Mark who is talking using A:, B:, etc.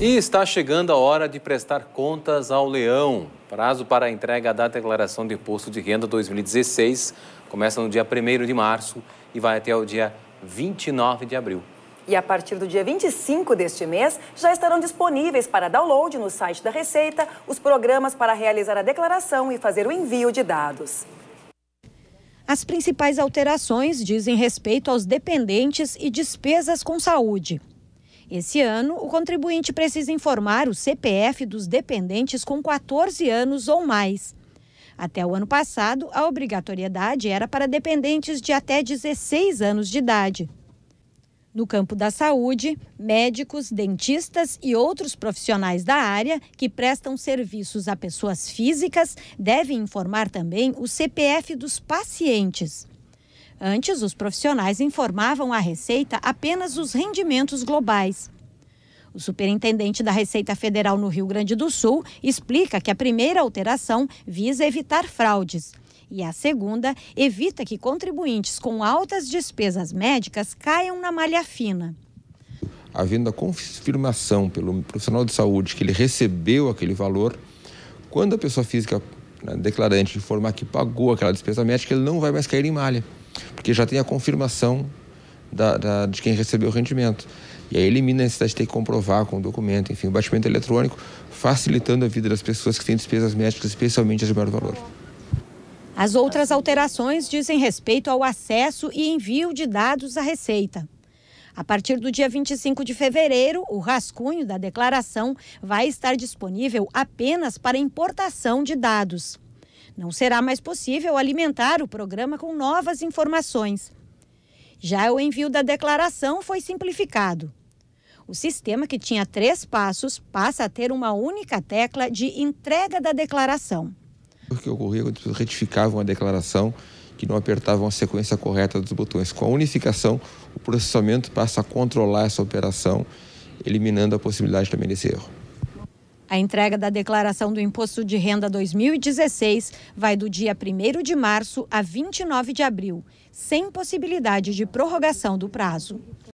A: E está chegando a hora de prestar contas ao leão. Prazo para a entrega da declaração de imposto de renda 2016 começa no dia 1 de março e vai até o dia 29 de abril.
B: E a partir do dia 25 deste mês, já estarão disponíveis para download no site da Receita os programas para realizar a declaração e fazer o envio de dados. As principais alterações dizem respeito aos dependentes e despesas com saúde. Esse ano, o contribuinte precisa informar o CPF dos dependentes com 14 anos ou mais. Até o ano passado, a obrigatoriedade era para dependentes de até 16 anos de idade. No campo da saúde, médicos, dentistas e outros profissionais da área que prestam serviços a pessoas físicas devem informar também o CPF dos pacientes. Antes, os profissionais informavam à Receita apenas os rendimentos globais. O superintendente da Receita Federal no Rio Grande do Sul explica que a primeira alteração visa evitar fraudes. E a segunda evita que contribuintes com altas despesas médicas caiam na malha fina.
A: Havendo a confirmação pelo profissional de saúde que ele recebeu aquele valor, quando a pessoa física né, declarante informar que pagou aquela despesa médica, ele não vai mais cair em malha porque já tem a confirmação da, da, de quem recebeu o rendimento. E aí elimina a necessidade de ter que comprovar com o documento, enfim, o batimento eletrônico, facilitando a vida das pessoas que têm despesas médicas, especialmente as de maior valor.
B: As outras alterações dizem respeito ao acesso e envio de dados à Receita. A partir do dia 25 de fevereiro, o rascunho da declaração vai estar disponível apenas para importação de dados. Não será mais possível alimentar o programa com novas informações. Já o envio da declaração foi simplificado. O sistema que tinha três passos passa a ter uma única tecla de entrega da declaração.
A: O que ocorria quando as retificavam a declaração que não apertavam a sequência correta dos botões. Com a unificação, o processamento passa a controlar essa operação, eliminando a possibilidade também desse erro.
B: A entrega da declaração do Imposto de Renda 2016 vai do dia 1 de março a 29 de abril, sem possibilidade de prorrogação do prazo.